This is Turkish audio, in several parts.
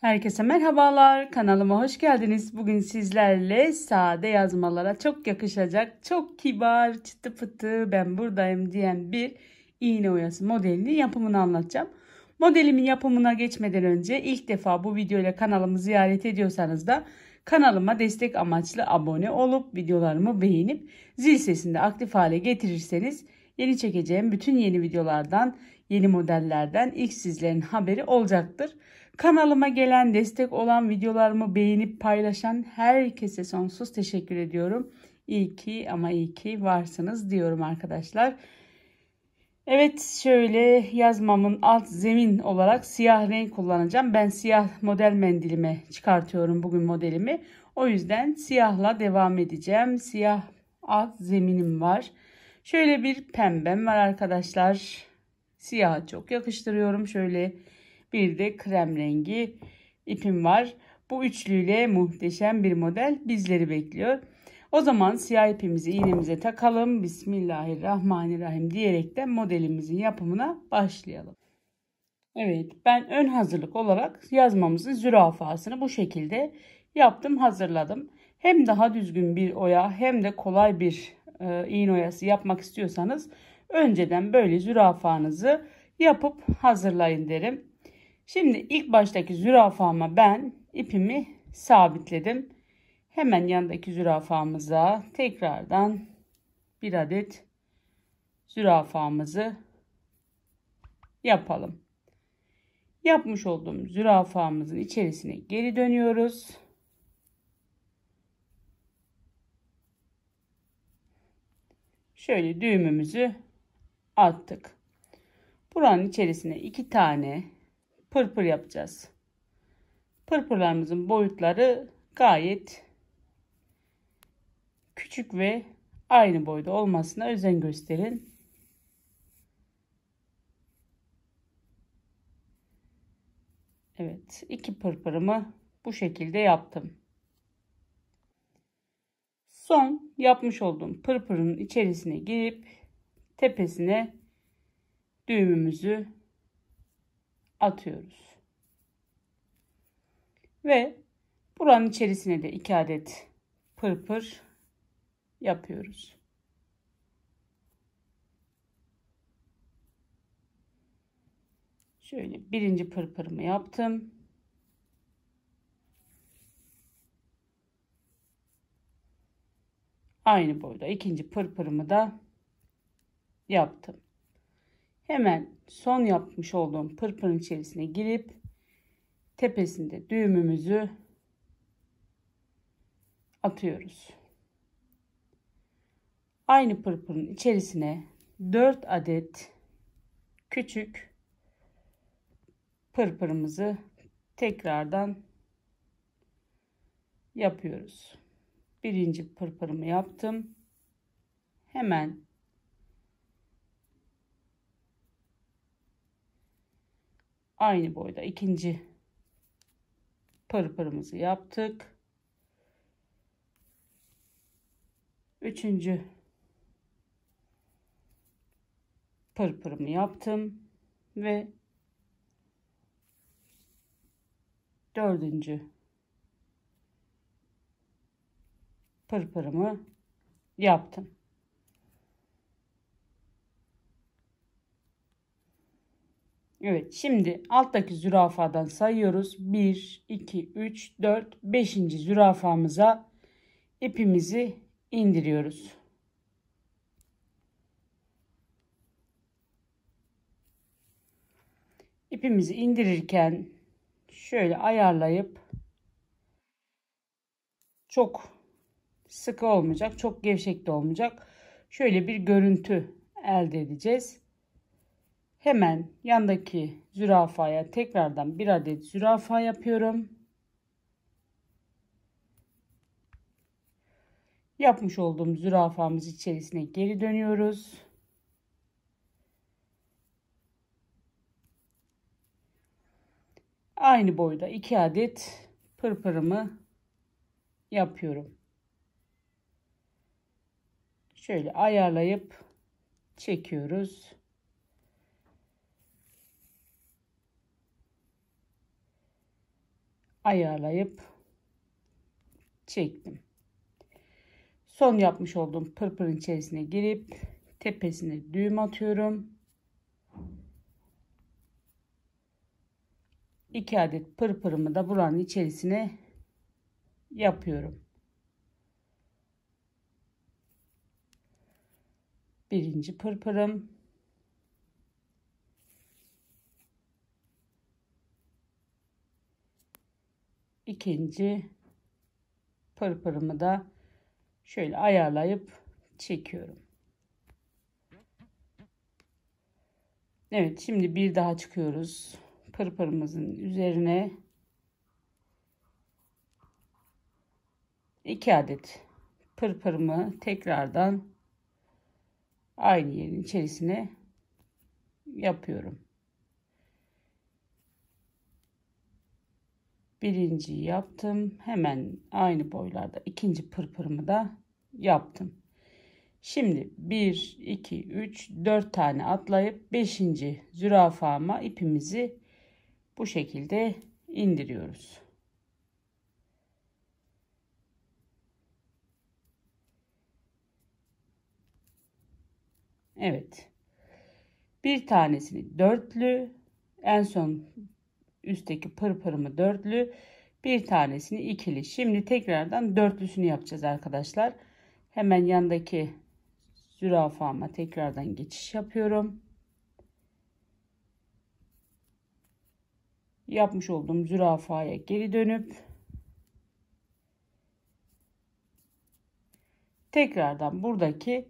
Herkese merhabalar. Kanalıma hoş geldiniz. Bugün sizlerle sade yazmalara çok yakışacak, çok kibar, çıtı pıtı ben buradayım diyen bir iğne oyası modelini yapımını anlatacağım. Modelimin yapımına geçmeden önce ilk defa bu videoyla kanalımı ziyaret ediyorsanız da kanalıma destek amaçlı abone olup videolarımı beğenip zil sesini de aktif hale getirirseniz yeni çekeceğim bütün yeni videolardan, yeni modellerden ilk sizlerin haberi olacaktır. Kanalıma gelen destek olan videolarımı beğenip paylaşan herkese sonsuz teşekkür ediyorum. İyi ki ama iyi ki varsınız diyorum arkadaşlar. Evet şöyle yazmamın alt zemin olarak siyah renk kullanacağım. Ben siyah model mendilime çıkartıyorum bugün modelimi. O yüzden siyahla devam edeceğim. Siyah alt zeminim var. Şöyle bir pembem var arkadaşlar. Siyaha çok yakıştırıyorum. Şöyle bir de krem rengi ipim var. Bu üçlüyle muhteşem bir model bizleri bekliyor. O zaman siyah ipimizi iğnemize takalım. Bismillahirrahmanirrahim diyerek de modelimizin yapımına başlayalım. Evet ben ön hazırlık olarak yazmamızın zürafasını bu şekilde yaptım hazırladım. Hem daha düzgün bir oya hem de kolay bir e, iğne oyası yapmak istiyorsanız önceden böyle zürafanızı yapıp hazırlayın derim. Şimdi ilk baştaki zürafama ben ipimi sabitledim. Hemen yandaki zürafamıza tekrardan bir adet zürafamızı yapalım. Yapmış olduğum zürafamızın içerisine geri dönüyoruz. Şöyle düğümümüzü attık. Buranın içerisine iki tane pırpır yapacağız. Pırpırlarımızın boyutları gayet küçük ve aynı boyda olmasına özen gösterin. Evet, iki pırpırımı bu şekilde yaptım. Son yapmış olduğum pırpırın içerisine girip tepesine düğümümüzü atıyoruz. Ve buranın içerisine de 2 adet pırpır yapıyoruz. Şöyle birinci pırpırımı yaptım. Aynı boyda ikinci pırpırımı da yaptım. Hemen son yapmış olduğum pırpırın içerisine girip tepesinde düğümümüzü atıyoruz. Aynı pırpırın içerisine 4 adet küçük pırpırımızı tekrardan yapıyoruz. Birinci pırpırımı yaptım. Hemen Aynı boyda ikinci pırı yaptık. Üçüncü pır yaptım ve dördüncü pırpırımı yaptım. Evet şimdi alttaki zürafadan sayıyoruz. 1, 2, 3, 4, 5. zürafamıza ipimizi indiriyoruz. İpimizi indirirken şöyle ayarlayıp çok sıkı olmayacak, çok gevşek de olmayacak. Şöyle bir görüntü elde edeceğiz. Hemen yandaki zürafaya tekrardan bir adet zürafa yapıyorum. Yapmış olduğum zürafamız içerisine geri dönüyoruz. Aynı boyda iki adet pırpırımı yapıyorum. Şöyle ayarlayıp çekiyoruz. ayarlayıp çektim. Son yapmış olduğum pırpırın içerisine girip tepesine düğüm atıyorum. 2 adet pırpırımı da buranın içerisine yapıyorum. Birinci pırpırım. ikinci pırpırımı da şöyle ayarlayıp çekiyorum. Evet şimdi bir daha çıkıyoruz. Pırpırımızın üzerine iki adet pırpırımı tekrardan aynı yerin içerisine yapıyorum. Birinciyi yaptım. Hemen aynı boylarda ikinci pırpırımı da yaptım. Şimdi 1, 2, 3, 4 tane atlayıp 5. zürafama ipimizi bu şekilde indiriyoruz. Evet. Bir tanesini dörtlü en son üstteki pırpırımı dörtlü bir tanesini ikili. Şimdi tekrardan dörtlüsünü yapacağız arkadaşlar. Hemen yandaki zürafama tekrardan geçiş yapıyorum. Yapmış olduğum zürafaya geri dönüp tekrardan buradaki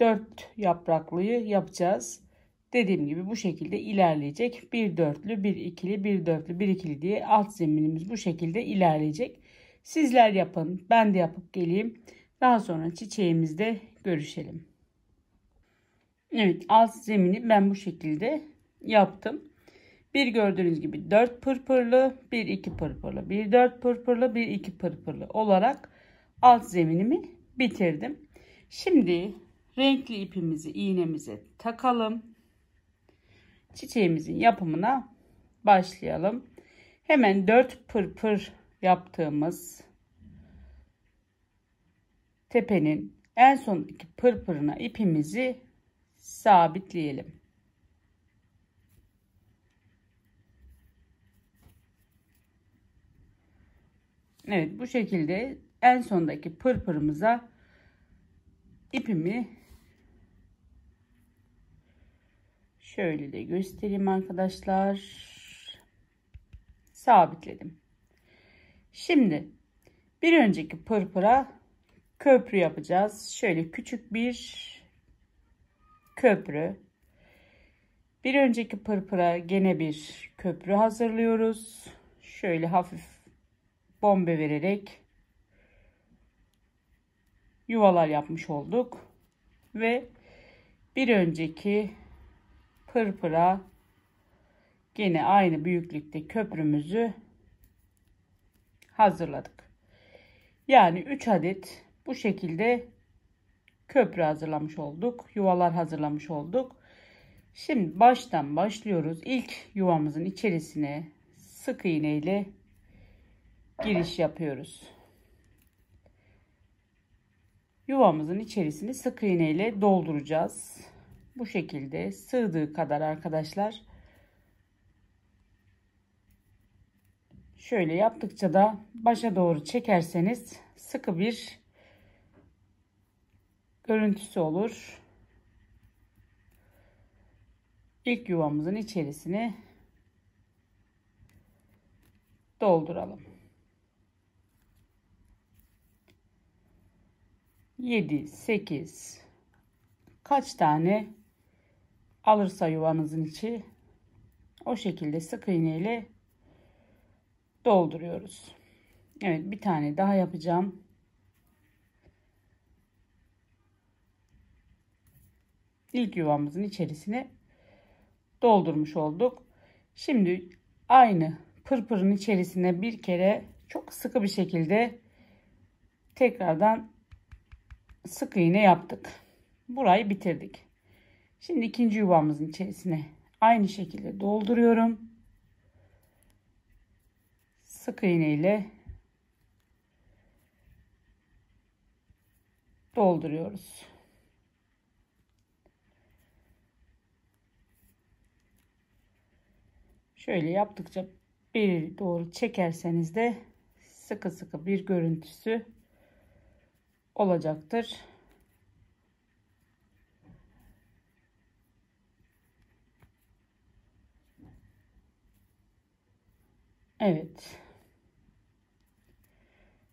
dört yapraklıyı yapacağız. Dediğim gibi bu şekilde ilerleyecek. Bir dörtlü, bir ikili, bir dörtlü, bir ikili diye alt zeminimiz bu şekilde ilerleyecek. Sizler yapın, ben de yapıp geleyim. Daha sonra çiçeğimizde görüşelim. Evet, alt zemini ben bu şekilde yaptım. Bir gördüğünüz gibi 4 pırpırlı, 1 2 pırpırlı, 1 4 pırpırlı, 1 2 pırpırlı olarak alt zeminimi bitirdim. Şimdi renkli ipimizi iğnemize takalım çiçeğimizin yapımına başlayalım. Hemen 4 pırpır yaptığımız tepenin en son iki pırpırına ipimizi sabitleyelim. Evet bu şekilde en sondaki pırpırımıza ipimi Şöyle de göstereyim arkadaşlar. Sabitledim. Şimdi bir önceki pırpıra köprü yapacağız. Şöyle küçük bir köprü. Bir önceki pırpıra gene bir köprü hazırlıyoruz. Şöyle hafif bombe vererek yuvalar yapmış olduk. Ve bir önceki pırpıra yine aynı büyüklükte köprümüzü hazırladık. Yani 3 adet bu şekilde köprü hazırlamış olduk. Yuvalar hazırlamış olduk. Şimdi baştan başlıyoruz. İlk yuvamızın içerisine sık iğne ile giriş yapıyoruz. Yuvamızın içerisini sık iğne ile dolduracağız bu şekilde sığdığı kadar arkadaşlar şöyle yaptıkça da başa doğru çekerseniz sıkı bir görüntüsü olur. İlk yuvamızın içerisini dolduralım. 7 8 kaç tane alırsa yuvamızın içi o şekilde sık iğne ile dolduruyoruz. Evet bir tane daha yapacağım. İlk yuvamızın içerisine doldurmuş olduk. Şimdi aynı pırpırın içerisine bir kere çok sıkı bir şekilde tekrardan sık iğne yaptık. Burayı bitirdik. Şimdi ikinci yuvamızın içerisine aynı şekilde dolduruyorum. Sık iğne ile dolduruyoruz. Şöyle yaptıkça bir doğru çekerseniz de sıkı sıkı bir görüntüsü olacaktır. Evet.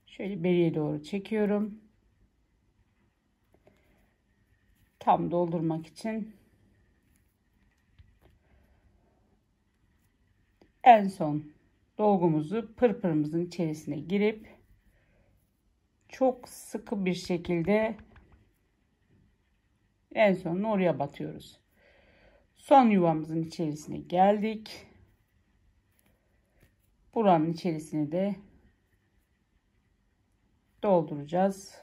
Şöyle beriye doğru çekiyorum. Tam doldurmak için en son dolgumuzu pırpırımızın içerisine girip çok sıkı bir şekilde en son oraya batıyoruz. Son yuvamızın içerisine geldik. Buranın içerisini de dolduracağız.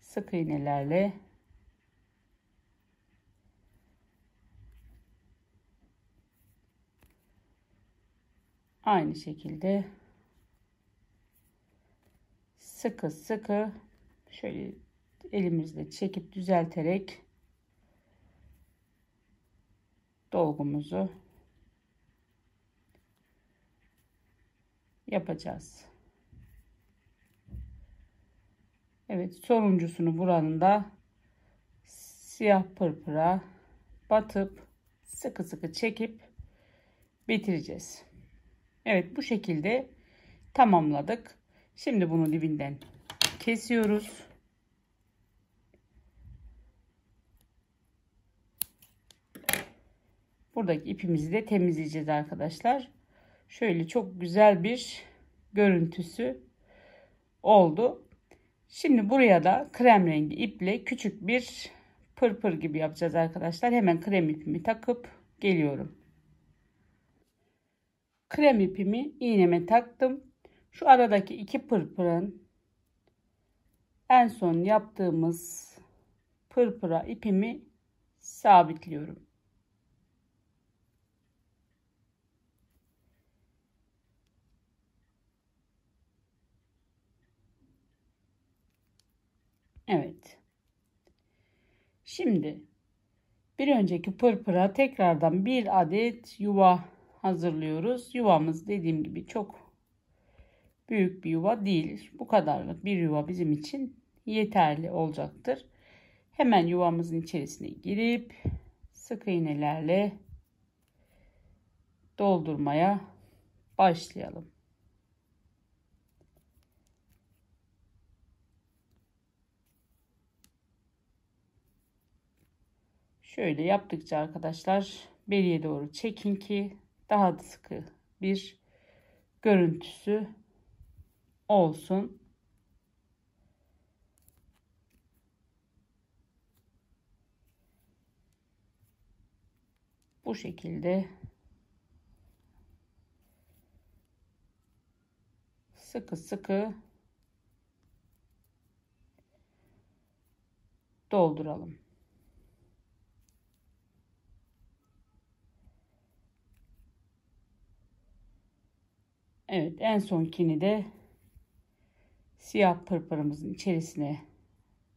Sık iğnelerle aynı şekilde sıkı sıkı şöyle elimizle çekip düzelterek dolgumuzu yapacağız. Evet sonuncusunu buranın da siyah pırpıra batıp sıkı sıkı çekip bitireceğiz. Evet bu şekilde tamamladık. Şimdi bunu dibinden kesiyoruz. Buradaki ipimizi de temizleyeceğiz arkadaşlar. Şöyle çok güzel bir görüntüsü oldu. Şimdi buraya da krem rengi iple küçük bir pırpır gibi yapacağız arkadaşlar. Hemen krem ipimi takıp geliyorum. Krem ipimi iğneme taktım. Şu aradaki iki pırpırın en son yaptığımız pırpıra ipimi sabitliyorum. Evet. Şimdi bir önceki pırpıra tekrardan bir adet yuva hazırlıyoruz. Yuvamız dediğim gibi çok büyük bir yuva değil. Bu kadarlık bir yuva bizim için yeterli olacaktır. Hemen yuvamızın içerisine girip sık iğnelerle doldurmaya başlayalım. Şöyle yaptıkça arkadaşlar beriye doğru çekin ki daha da sıkı bir görüntüsü olsun. Bu şekilde sıkı sıkı dolduralım. Evet en sonkini de siyah pırpırımızın içerisine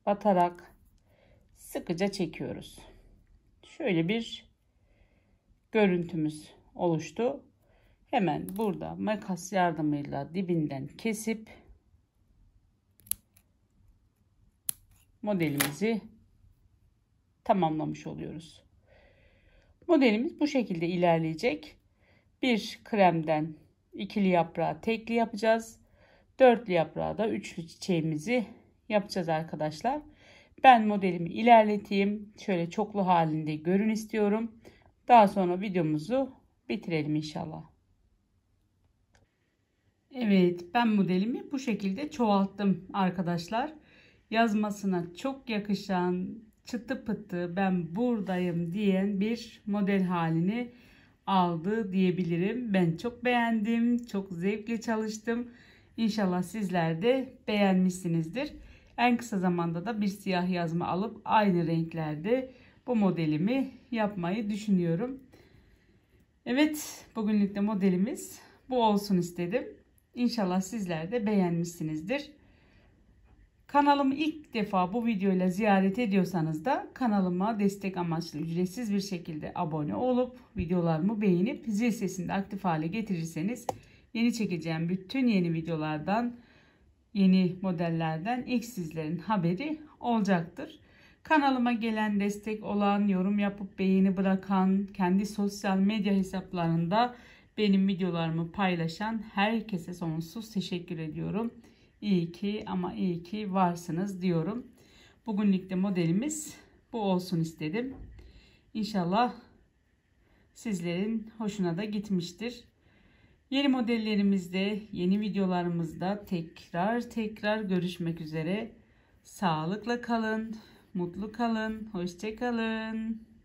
batarak sıkıca çekiyoruz. Şöyle bir görüntümüz oluştu. Hemen burada makas yardımıyla dibinden kesip modelimizi tamamlamış oluyoruz. Modelimiz bu şekilde ilerleyecek. Bir kremden ikili yaprağı tekli yapacağız. Dörtlü yaprağı da üçlü çiçeğimizi yapacağız arkadaşlar. Ben modelimi ilerleteyim. Şöyle çoklu halinde görün istiyorum. Daha sonra videomuzu bitirelim inşallah. Evet ben modelimi bu şekilde çoğalttım arkadaşlar. Yazmasına çok yakışan çıtı pıtı ben buradayım diyen bir model halini aldı diyebilirim. Ben çok beğendim. Çok zevkle çalıştım. İnşallah sizler de beğenmişsinizdir. En kısa zamanda da bir siyah yazma alıp aynı renklerde bu modelimi yapmayı düşünüyorum. Evet bugünlük de modelimiz bu olsun istedim. İnşallah sizler de beğenmişsinizdir. Kanalımı ilk defa bu videoyla ziyaret ediyorsanız da kanalıma destek amaçlı ücretsiz bir şekilde abone olup videolarımı beğenip zil sesini de aktif hale getirirseniz yeni çekeceğim bütün yeni videolardan yeni modellerden ilk sizlerin haberi olacaktır. Kanalıma gelen destek olan, yorum yapıp beğeni bırakan, kendi sosyal medya hesaplarında benim videolarımı paylaşan herkese sonsuz teşekkür ediyorum. İyi ki ama iyi ki varsınız diyorum. Bugünlük de modelimiz bu olsun istedim. İnşallah sizlerin hoşuna da gitmiştir. Yeni modellerimizde, yeni videolarımızda tekrar tekrar görüşmek üzere. Sağlıkla kalın, mutlu kalın, hoşçakalın.